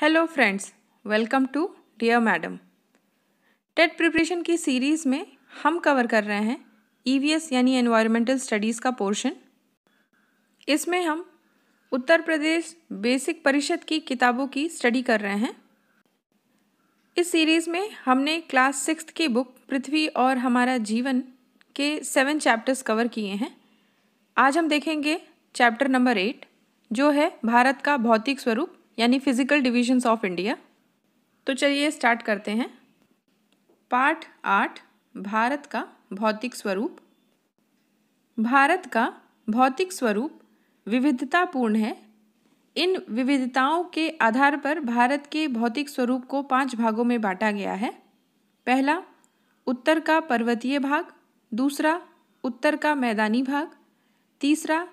hello friends welcome to dear madam TET preparation की series में हम कवर कर रहे हैं ईवीएस e यानी एनवायरमेंटल स्टडीज़ का पोर्शन इसमें हम उत्तर प्रदेश बेसिक परिषद की किताबों की स्टडी कर रहे हैं इस सीरीज़ में हमने क्लास सिक्स की बुक पृथ्वी और हमारा जीवन के सेवन चैप्टर्स कवर किए हैं आज हम देखेंगे चैप्टर नंबर एट जो है भारत का भौतिक स्वरूप यानी फिजिकल डिविजन्स ऑफ इंडिया तो चलिए स्टार्ट करते हैं पाठ आठ भारत का भौतिक स्वरूप भारत का भौतिक स्वरूप विविधतापूर्ण है इन विविधताओं के आधार पर भारत के भौतिक स्वरूप को पांच भागों में बांटा गया है पहला उत्तर का पर्वतीय भाग दूसरा उत्तर का मैदानी भाग तीसरा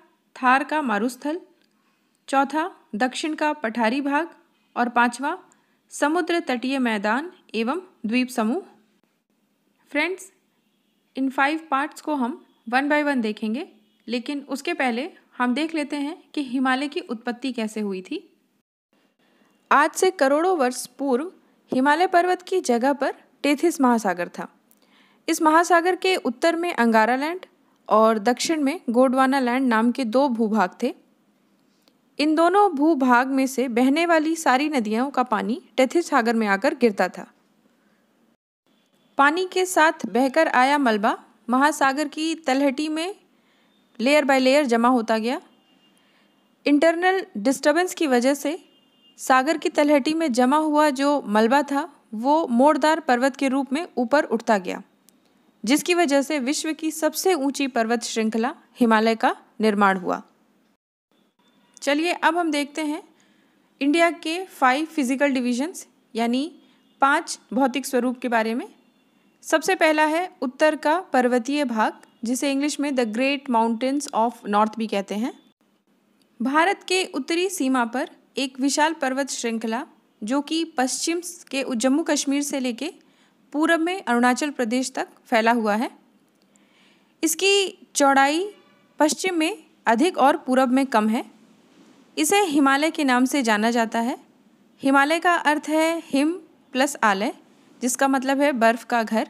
थार का मारुस्थल चौथा दक्षिण का पठारी भाग और पांचवा समुद्र तटीय मैदान एवं द्वीप समूह फ्रेंड्स इन फाइव पार्ट्स को हम वन बाय वन देखेंगे लेकिन उसके पहले हम देख लेते हैं कि हिमालय की उत्पत्ति कैसे हुई थी आज से करोड़ों वर्ष पूर्व हिमालय पर्वत की जगह पर टेथिस महासागर था इस महासागर के उत्तर में अंगारा लैंड और दक्षिण में गोडवाना लैंड नाम के दो भूभाग थे इन दोनों भूभाग में से बहने वाली सारी नदियों का पानी टैथिस सागर में आकर गिरता था पानी के साथ बहकर आया मलबा महासागर की तलहटी में लेयर बाय लेयर जमा होता गया इंटरनल डिस्टरबेंस की वजह से सागर की तलहटी में जमा हुआ जो मलबा था वो मोड़दार पर्वत के रूप में ऊपर उठता गया जिसकी वजह से विश्व की सबसे ऊंची पर्वत श्रृंखला हिमालय का निर्माण हुआ चलिए अब हम देखते हैं इंडिया के फाइव फिजिकल डिविजन्स यानी पांच भौतिक स्वरूप के बारे में सबसे पहला है उत्तर का पर्वतीय भाग जिसे इंग्लिश में the great mountains of north भी कहते हैं भारत के उत्तरी सीमा पर एक विशाल पर्वत श्रृंखला जो कि पश्चिम के जम्मू कश्मीर से लेके पूरब में अरुणाचल प्रदेश तक फैला हुआ है इसकी चौड़ाई पश्चिम में अधिक और पूरब में कम है इसे हिमालय के नाम से जाना जाता है हिमालय का अर्थ है हिम प्लस आलय जिसका मतलब है बर्फ़ का घर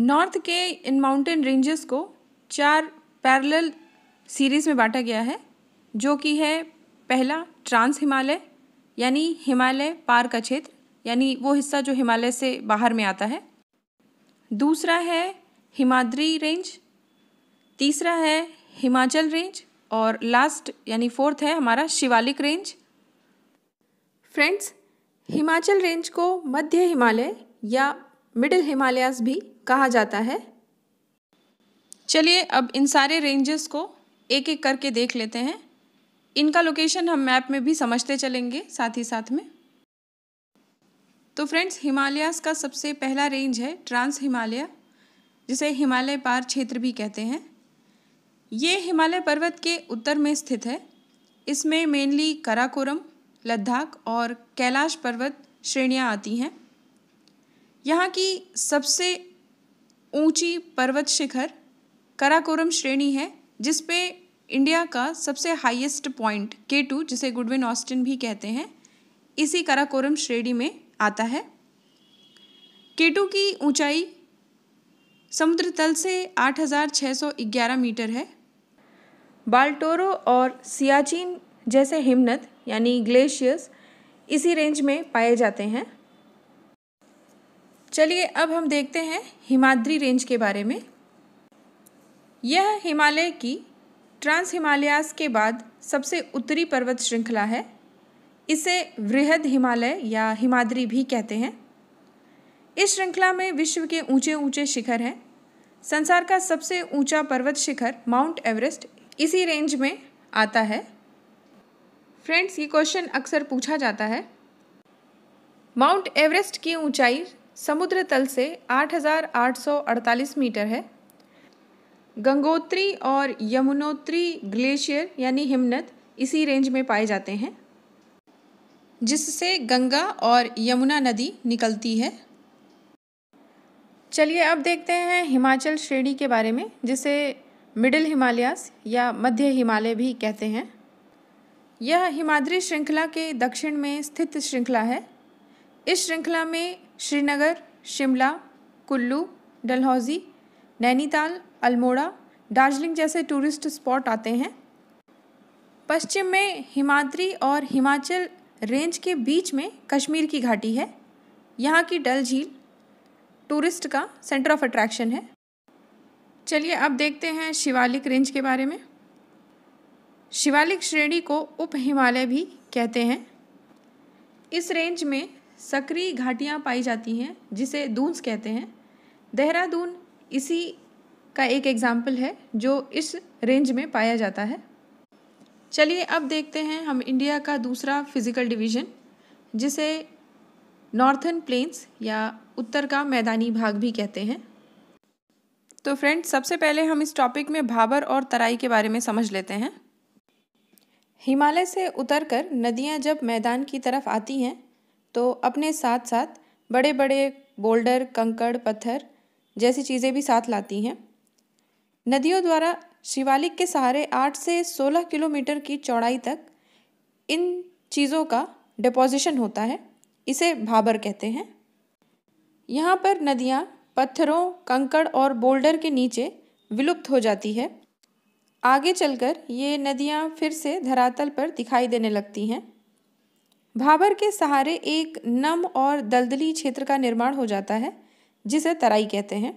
नॉर्थ के इन माउंटेन रेंजेस को चार पैरेलल सीरीज़ में बांटा गया है जो कि है पहला ट्रांस हिमालय यानी हिमालय पार का क्षेत्र यानी वो हिस्सा जो हिमालय से बाहर में आता है दूसरा है हिमाद्री रेंज तीसरा है हिमाचल रेंज और लास्ट यानी फोर्थ है हमारा Shivalik range friends Himachal range को मध्य हिमालय या मिडिल हिमालयाज भी कहा जाता है चलिए अब इन सारे रेंजेस को एक एक करके देख लेते हैं इनका लोकेशन हम मैप में भी समझते चलेंगे साथ ही साथ में तो फ्रेंड्स हिमालयस का सबसे पहला रेंज है ट्रांस हिमालय जिसे हिमालय पार क्षेत्र भी कहते हैं ये हिमालय पर्वत के उत्तर में स्थित है इसमें मेनली कराकोरम लद्दाख और कैलाश पर्वत श्रेणियाँ आती हैं यहाँ की सबसे ऊंची पर्वत शिखर कराकोरम श्रेणी है जिस पे इंडिया का सबसे हाईएस्ट पॉइंट के टू जिसे गुडविन ऑस्टिन भी कहते हैं इसी कराकोरम श्रेणी में आता है के टू की ऊंचाई समुद्र तल से 8,611 मीटर है बाल्टोरो और सियाचिन जैसे हिमनद यानी ग्लेशियर्स इसी रेंज में पाए जाते हैं चलिए अब हम देखते हैं हिमाद्री रेंज के बारे में यह हिमालय की ट्रांस हिमालयास के बाद सबसे उत्तरी पर्वत श्रृंखला है इसे वृहद हिमालय या हिमाद्री भी कहते हैं इस श्रृंखला में विश्व के ऊंचे ऊंचे शिखर हैं संसार का सबसे ऊंचा पर्वत शिखर माउंट एवरेस्ट इसी रेंज में आता है फ्रेंड्स ये क्वेश्चन अक्सर पूछा जाता है माउंट एवरेस्ट की ऊंचाई समुद्र तल से 8,848 मीटर है गंगोत्री और यमुनोत्री ग्लेशियर यानी हिमनद इसी रेंज में पाए जाते हैं जिससे गंगा और यमुना नदी निकलती है चलिए अब देखते हैं हिमाचल श्रेणी के बारे में जिसे मिडिल हिमालयास या मध्य हिमालय भी कहते हैं यह हिमाद्री श्रृंखला के दक्षिण में स्थित श्रृंखला है इस श्रृंखला में श्रीनगर शिमला कुल्लू डलहौजी नैनीताल अल्मोड़ा दार्जिलिंग जैसे टूरिस्ट स्पॉट आते हैं पश्चिम में हिमाद्री और हिमाचल रेंज के बीच में कश्मीर की घाटी है यहाँ की डल झील टूरिस्ट का सेंटर ऑफ अट्रैक्शन है चलिए अब देखते हैं शिवालिक रेंज के बारे में शिवालिक श्रेणी को उप हिमालय भी कहते हैं इस रेंज में सक्रिय घाटियाँ पाई जाती हैं जिसे दूंस कहते हैं देहरादून इसी का एक एग्ज़ाम्पल है जो इस रेंज में पाया जाता है चलिए अब देखते हैं हम इंडिया का दूसरा फिजिकल डिवीज़न जिसे नॉर्थन प्लेन्स या उत्तर का मैदानी भाग भी कहते हैं तो फ्रेंड्स सबसे पहले हम इस टॉपिक में भाबर और तराई के बारे में समझ लेते हैं हिमालय से उतरकर नदियाँ जब मैदान की तरफ आती हैं तो अपने साथ साथ बड़े बड़े बोल्डर कंकड़ पत्थर जैसी चीज़ें भी साथ लाती हैं नदियों द्वारा शिवालिक के सहारे आठ से सोलह किलोमीटर की चौड़ाई तक इन चीज़ों का डिपोजिशन होता है इसे भाबर कहते हैं यहाँ पर नदियाँ पत्थरों कंकड़ और बोल्डर के नीचे विलुप्त हो जाती है आगे चलकर ये नदियाँ फिर से धरातल पर दिखाई देने लगती हैं भाबर के सहारे एक नम और दलदली क्षेत्र का निर्माण हो जाता है जिसे तराई कहते हैं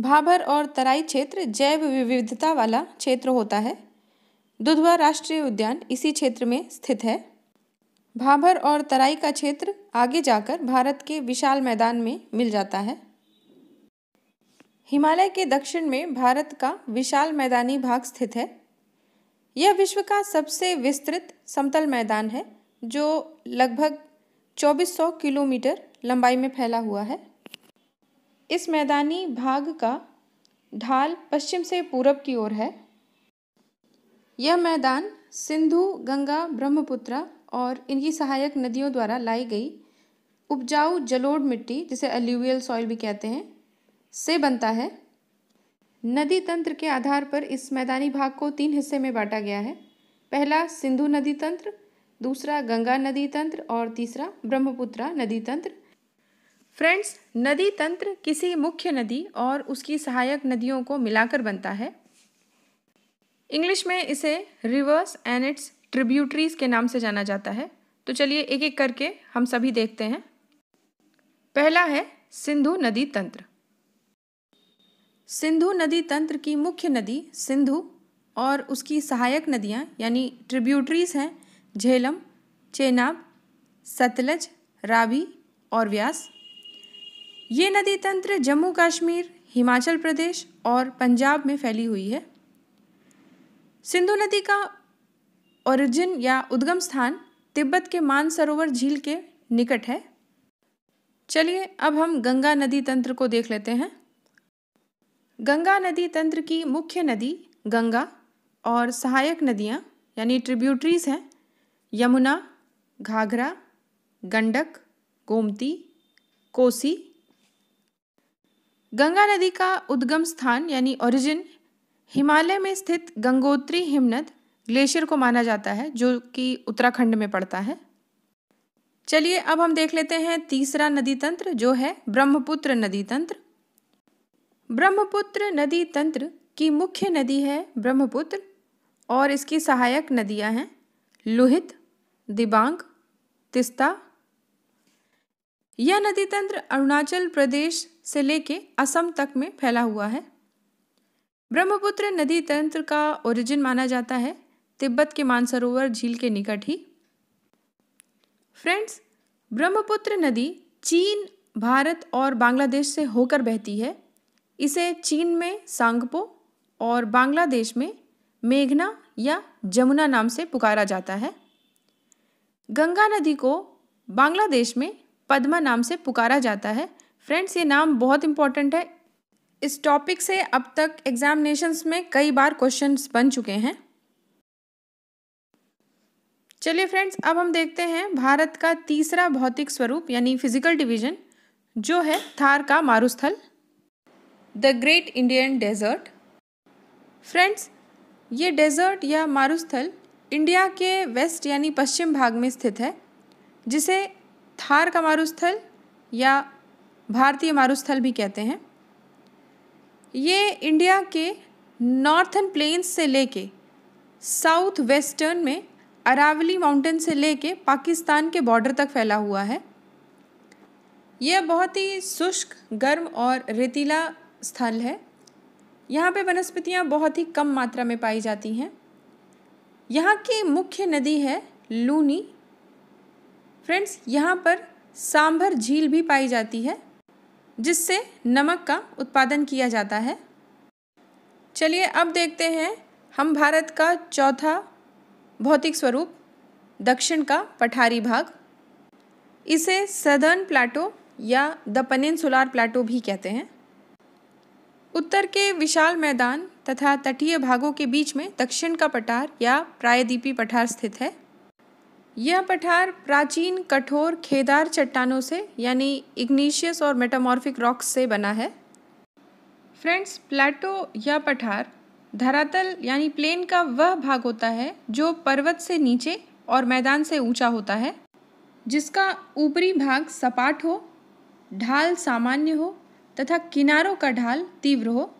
भाबर और तराई क्षेत्र जैव विविधता वाला क्षेत्र होता है दुधवा राष्ट्रीय उद्यान इसी क्षेत्र में स्थित है भाभर और तराई का क्षेत्र आगे जाकर भारत के विशाल मैदान में मिल जाता है हिमालय के दक्षिण में भारत का विशाल मैदानी भाग स्थित है यह विश्व का सबसे विस्तृत समतल मैदान है जो लगभग 2400 किलोमीटर लंबाई में फैला हुआ है इस मैदानी भाग का ढाल पश्चिम से पूरब की ओर है यह मैदान सिंधु गंगा ब्रह्मपुत्र और इनकी सहायक नदियों द्वारा लाई गई उपजाऊ जलोढ़ मिट्टी जिसे एल्यूवियल सॉइल भी कहते हैं से बनता है नदी तंत्र के आधार पर इस मैदानी भाग को तीन हिस्से में बांटा गया है पहला सिंधु नदी तंत्र दूसरा गंगा नदी तंत्र और तीसरा ब्रह्मपुत्रा नदी तंत्र फ्रेंड्स नदी तंत्र किसी मुख्य नदी और उसकी सहायक नदियों को मिलाकर बनता है इंग्लिश में इसे रिवर्स एंड इट्स ट्रिब्यूटरीज के नाम से जाना जाता है तो चलिए एक एक करके हम सभी देखते हैं पहला है सिंधु नदी तंत्र सिंधु नदी तंत्र की मुख्य नदी सिंधु और उसकी सहायक नदियाँ यानी ट्रिब्यूटरीज हैं झेलम चेनाब सतलज रावी और व्यास ये नदी तंत्र जम्मू कश्मीर हिमाचल प्रदेश और पंजाब में फैली हुई है सिंधु नदी का ओरिजिन या उद्गम स्थान तिब्बत के मानसरोवर झील के निकट है चलिए अब हम गंगा नदी तंत्र को देख लेते हैं गंगा नदी तंत्र की मुख्य नदी गंगा और सहायक नदियाँ यानी ट्रिब्यूटरीज हैं यमुना घाघरा गंडक गोमती कोसी गंगा नदी का उद्गम स्थान यानी ओरिजिन हिमालय में स्थित गंगोत्री हिमनद ग्लेशियर को माना जाता है जो कि उत्तराखंड में पड़ता है चलिए अब हम देख लेते हैं तीसरा नदी तंत्र जो है ब्रह्मपुत्र नदी तंत्र ब्रह्मपुत्र नदी तंत्र की मुख्य नदी है ब्रह्मपुत्र और इसकी सहायक नदियां हैं लोहित दिबांग तिस्ता यह नदी तंत्र अरुणाचल प्रदेश से लेके असम तक में फैला हुआ है ब्रह्मपुत्र नदी तंत्र का ओरिजिन माना जाता है तिब्बत के मानसरोवर झील के निकट ही फ्रेंड्स ब्रह्मपुत्र नदी चीन भारत और बांग्लादेश से होकर बहती है इसे चीन में सांगपो और बांग्लादेश में मेघना या जमुना नाम से पुकारा जाता है गंगा नदी को बांग्लादेश में पद्मा नाम से पुकारा जाता है फ्रेंड्स ये नाम बहुत इंपॉर्टेंट है इस टॉपिक से अब तक एग्जामिनेशंस में कई बार क्वेश्चंस बन चुके हैं चलिए फ्रेंड्स अब हम देखते हैं भारत का तीसरा भौतिक स्वरूप यानी फिजिकल डिवीजन जो है थार का मारुस्थल the great Indian desert friends ये डेजर्ट या मारुस्थल इंडिया के वेस्ट यानी पश्चिम भाग में स्थित है जिसे थार का मारुस्थल या भारतीय मारुस्थल भी कहते हैं ये इंडिया के नॉर्थन प्लेन्स से लेके साउथ वेस्टर्न में अरावली माउंटेन से लेके पाकिस्तान के बॉर्डर तक फैला हुआ है यह बहुत ही शुष्क गर्म और रेतीला स्थल है यहाँ पे वनस्पतियाँ बहुत ही कम मात्रा में पाई जाती हैं यहाँ की मुख्य नदी है लूनी फ्रेंड्स यहाँ पर सांभर झील भी पाई जाती है जिससे नमक का उत्पादन किया जाता है चलिए अब देखते हैं हम भारत का चौथा भौतिक स्वरूप दक्षिण का पठारी भाग इसे सदर्न प्लाटो या द सोलार प्लाटो भी कहते हैं उत्तर के विशाल मैदान तथा तटीय भागों के बीच में दक्षिण का पठार या प्रायद्वीपी पठार स्थित है यह पठार प्राचीन कठोर खेदार चट्टानों से यानी इग्निशियस और मेटामॉर्फिक रॉक्स से बना है फ्रेंड्स प्लेटो या पठार धरातल यानी प्लेन का वह भाग होता है जो पर्वत से नीचे और मैदान से ऊंचा होता है जिसका ऊपरी भाग सपाट हो ढाल सामान्य हो तथा किनारों का ढाल तीव्र हो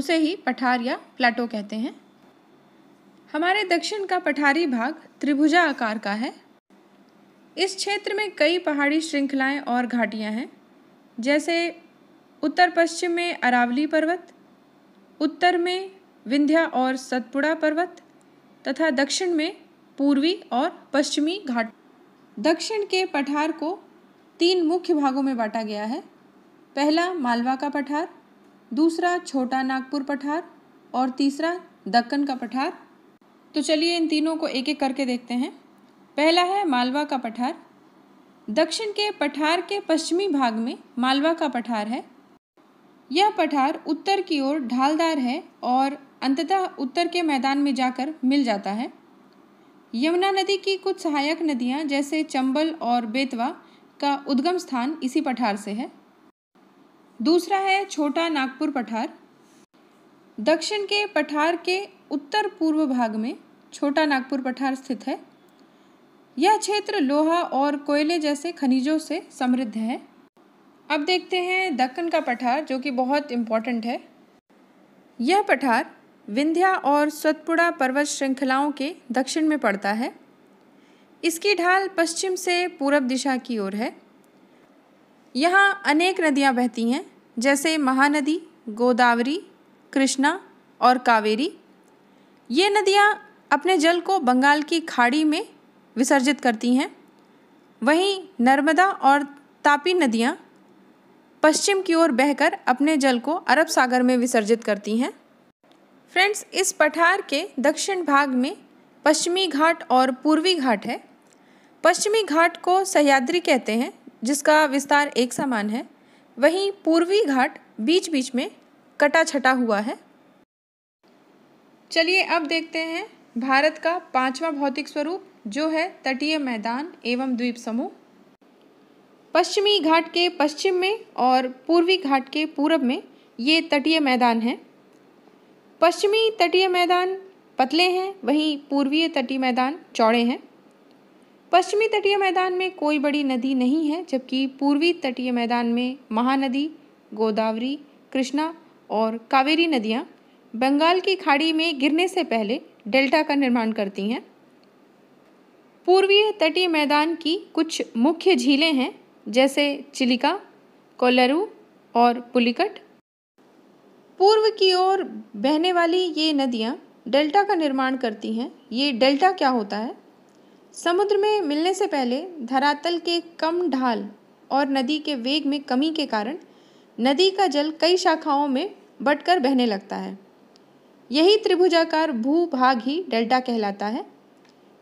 उसे ही पठार या प्लाटो कहते हैं हमारे दक्षिण का पठारी भाग त्रिभुजा आकार का है इस क्षेत्र में कई पहाड़ी श्रृंखलाएं और घाटियां हैं जैसे उत्तर पश्चिम में अरावली पर्वत उत्तर में विंध्या और सतपुड़ा पर्वत तथा दक्षिण में पूर्वी और पश्चिमी घाट दक्षिण के पठार को तीन मुख्य भागों में बांटा गया है पहला मालवा का पठार दूसरा छोटा नागपुर पठार और तीसरा दक्कन का पठार तो चलिए इन तीनों को एक एक करके देखते हैं पहला है मालवा का पठार दक्षिण के पठार के पश्चिमी भाग में मालवा का पठार है यह पठार उत्तर की ओर ढालदार है और अंततः उत्तर के मैदान में जाकर मिल जाता है यमुना नदी की कुछ सहायक नदियां जैसे चंबल और बेतवा का उद्गम स्थान इसी पठार से है दूसरा है छोटा नागपुर पठार दक्षिण के पठार के उत्तर पूर्व भाग में छोटा नागपुर पठार स्थित है यह क्षेत्र लोहा और कोयले जैसे खनिजों से समृद्ध है अब देखते हैं दक्कन का पठार जो कि बहुत इम्पॉर्टेंट है यह पठार विंध्या और सतपुड़ा पर्वत श्रृंखलाओं के दक्षिण में पड़ता है इसकी ढाल पश्चिम से पूरब दिशा की ओर है यहाँ अनेक नदियाँ बहती हैं जैसे महानदी गोदावरी कृष्णा और कावेरी ये नदियाँ अपने जल को बंगाल की खाड़ी में विसर्जित करती हैं वहीं नर्मदा और तापी नदियाँ पश्चिम की ओर बहकर अपने जल को अरब सागर में विसर्जित करती हैं फ्रेंड्स इस पठार के दक्षिण भाग में पश्चिमी घाट और पूर्वी घाट है पश्चिमी घाट को सह्याद्री कहते हैं जिसका विस्तार एक समान है वहीं पूर्वी घाट बीच बीच में कटा छटा हुआ है चलिए अब देखते हैं भारत का पांचवा भौतिक स्वरूप जो है तटीय मैदान एवं द्वीप समूह पश्चिमी घाट के पश्चिम में और पूर्वी घाट के पूरब में ये तटीय मैदान है पश्चिमी तटीय मैदान पतले हैं वहीं पूर्वीय तटीय मैदान चौड़े हैं पश्चिमी तटीय मैदान में कोई बड़ी नदी नहीं है जबकि पूर्वी तटीय मैदान में महानदी गोदावरी कृष्णा और कावेरी नदियाँ बंगाल की खाड़ी में गिरने से पहले डेल्टा का निर्माण करती हैं पूर्वीय तटीय मैदान की कुछ मुख्य झीलें हैं जैसे चिलिका कोलरू और पुलिकट पूर्व की ओर बहने वाली ये नदियाँ डेल्टा का निर्माण करती हैं ये डेल्टा क्या होता है समुद्र में मिलने से पहले धरातल के कम ढाल और नदी के वेग में कमी के कारण नदी का जल कई शाखाओं में बटकर बहने लगता है यही त्रिभुजाकार भूभाग ही डेल्टा कहलाता है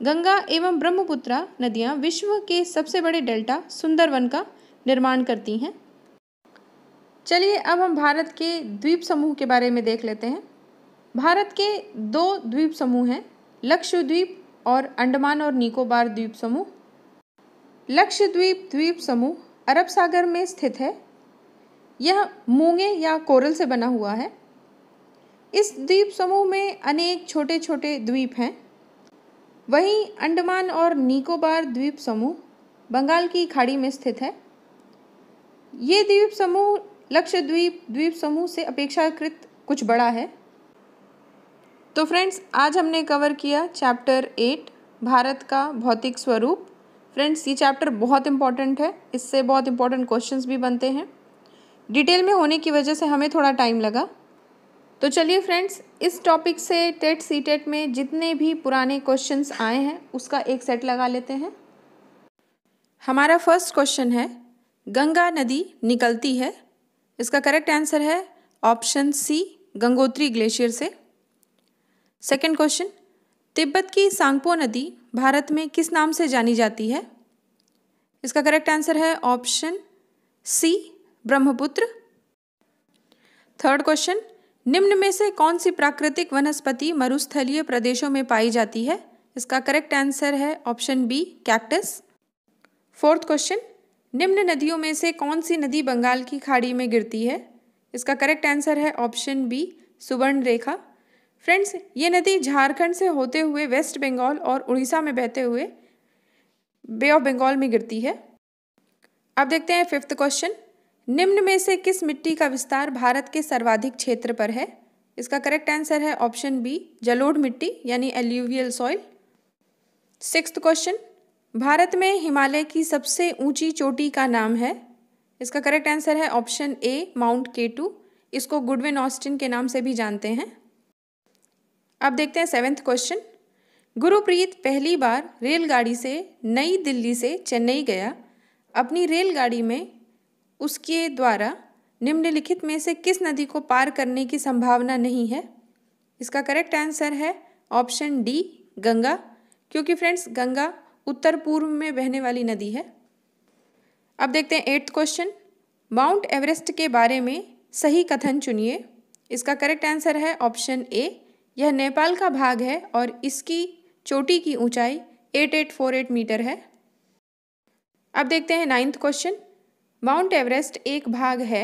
गंगा एवं ब्रह्मपुत्रा नदियाँ विश्व के सबसे बड़े डेल्टा सुंदरवन का निर्माण करती हैं चलिए अब हम भारत के द्वीप समूह के बारे में देख लेते हैं भारत के दो द्वीप समूह हैं लक्षद्वीप और अंडमान और निकोबार द्वीप समूह लक्षद्वीप द्वीप समूह अरब सागर में स्थित है यह मूंगे या कोरल से बना हुआ है इस द्वीप समूह में अनेक छोटे छोटे द्वीप हैं वहीं अंडमान और निकोबार द्वीप समूह बंगाल की खाड़ी में स्थित है ये द्वीप समूह लक्षद्वीप द्वीप समूह से अपेक्षाकृत कुछ बड़ा है तो फ्रेंड्स आज हमने कवर किया चैप्टर एट भारत का भौतिक स्वरूप फ्रेंड्स ये चैप्टर बहुत इंपॉर्टेंट है इससे बहुत इंपॉर्टेंट क्वेश्चंस भी बनते हैं डिटेल में होने की वजह से हमें थोड़ा टाइम लगा तो चलिए फ्रेंड्स इस टॉपिक से टेट सी टेट में जितने भी पुराने क्वेश्चंस आए हैं उसका एक सेट लगा लेते हैं हमारा फर्स्ट क्वेश्चन है गंगा नदी निकलती है इसका करेक्ट आंसर है ऑप्शन सी गंगोत्री ग्लेशियर से सेकेंड क्वेश्चन तिब्बत की सांगपो नदी भारत में किस नाम से जानी जाती है इसका करेक्ट आंसर है option C Brahmaputra third question निम्न में से कौन सी प्राकृतिक वनस्पति मरुस्थलीय प्रदेशों में पाई जाती है इसका करेक्ट आंसर है option B cactus fourth question निम्न नदियों में से कौन सी नदी बंगाल की खाड़ी में गिरती है इसका करेक्ट आंसर है option B Subarnarekha friends ये नदी झारखंड से होते हुए वेस्ट बंगाल और उड़ीसा में बहते हुए बे ऑफ बंगाल में गिरती है अब देखते हैं फिफ्थ क्वेश्चन निम्न में से किस मिट्टी का विस्तार भारत के सर्वाधिक क्षेत्र पर है इसका करेक्ट आंसर है ऑप्शन बी जलोढ़ मिट्टी यानी alluvial soil six question Bharat में हिमालय की सबसे ऊंची चोटी का नाम है इसका करेक्ट आंसर है ऑप्शन ए माउंट केटू इसको गुडविन ऑस्टिन के नाम से भी जानते हैं अब देखते हैं सेवेंथ क्वेश्चन गुरुप्रीत पहली बार रेलगाड़ी से नई दिल्ली से चेन्नई गया अपनी रेलगाड़ी में उसके द्वारा निम्नलिखित में से किस नदी को पार करने की संभावना नहीं है इसका करेक्ट आंसर है ऑप्शन डी गंगा क्योंकि फ्रेंड्स गंगा उत्तर पूर्व में बहने वाली नदी है अब देखते हैं एट्थ क्वेश्चन माउंट एवरेस्ट के बारे में सही कथन चुनिए इसका करेक्ट आंसर है ऑप्शन ए यह नेपाल का भाग है और इसकी चोटी की ऊंचाई 8848 मीटर है अब देखते हैं नाइन्थ क्वेश्चन माउंट एवरेस्ट एक भाग है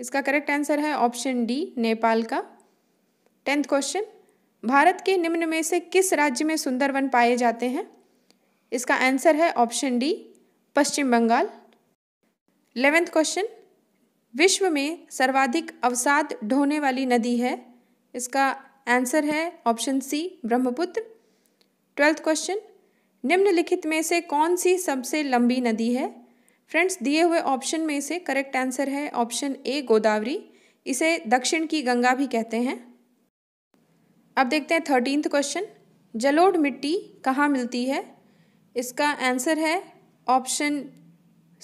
इसका करेक्ट आंसर है ऑप्शन डी नेपाल का टेंथ क्वेश्चन भारत के निम्न में से किस राज्य में सुंदरवन पाए जाते हैं इसका आंसर है option D Paschim Bengal eleventh question विश्व में सर्वाधिक अवसाद ढोने वाली नदी है इसका आंसर है option C Brahmaputra twelfth question निम्नलिखित में से कौन सी सबसे लंबी नदी है फ्रेंड्स दिए हुए ऑप्शन में से करेक्ट आंसर है ऑप्शन ए गोदावरी इसे दक्षिण की गंगा भी कहते हैं अब देखते हैं थर्टींथ क्वेश्चन जलोढ़ मिट्टी कहाँ मिलती है इसका आंसर है ऑप्शन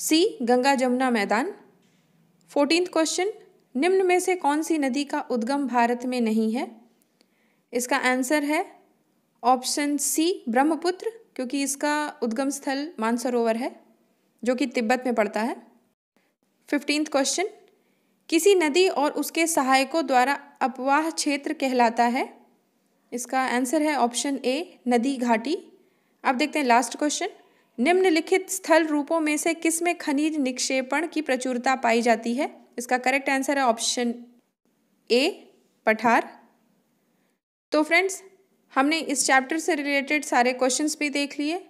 सी गंगा जमुना मैदान फोर्टीन क्वेश्चन निम्न में से कौन सी नदी का उद्गम भारत में नहीं है इसका आंसर है ऑप्शन सी ब्रह्मपुत्र क्योंकि इसका उद्गम स्थल मानसरोवर है जो कि तिब्बत में पड़ता है फिफ्टींथ क्वेश्चन किसी नदी और उसके सहायकों द्वारा अपवाह क्षेत्र कहलाता है इसका आंसर है ऑप्शन ए नदी घाटी अब देखते हैं लास्ट क्वेश्चन निम्नलिखित स्थल रूपों में से किस में खनिज निक्षेपण की प्रचुरता पाई जाती है इसका करेक्ट आंसर है ऑप्शन ए पठार तो फ्रेंड्स हमने इस चैप्टर से रिलेटेड सारे क्वेश्चंस भी देख लिए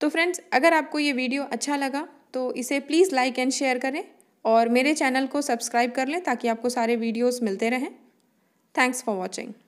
तो फ्रेंड्स अगर आपको ये वीडियो अच्छा लगा तो इसे प्लीज़ लाइक एंड शेयर करें और मेरे चैनल को सब्सक्राइब कर लें ताकि आपको सारे वीडियोस मिलते रहें थैंक्स फॉर वॉचिंग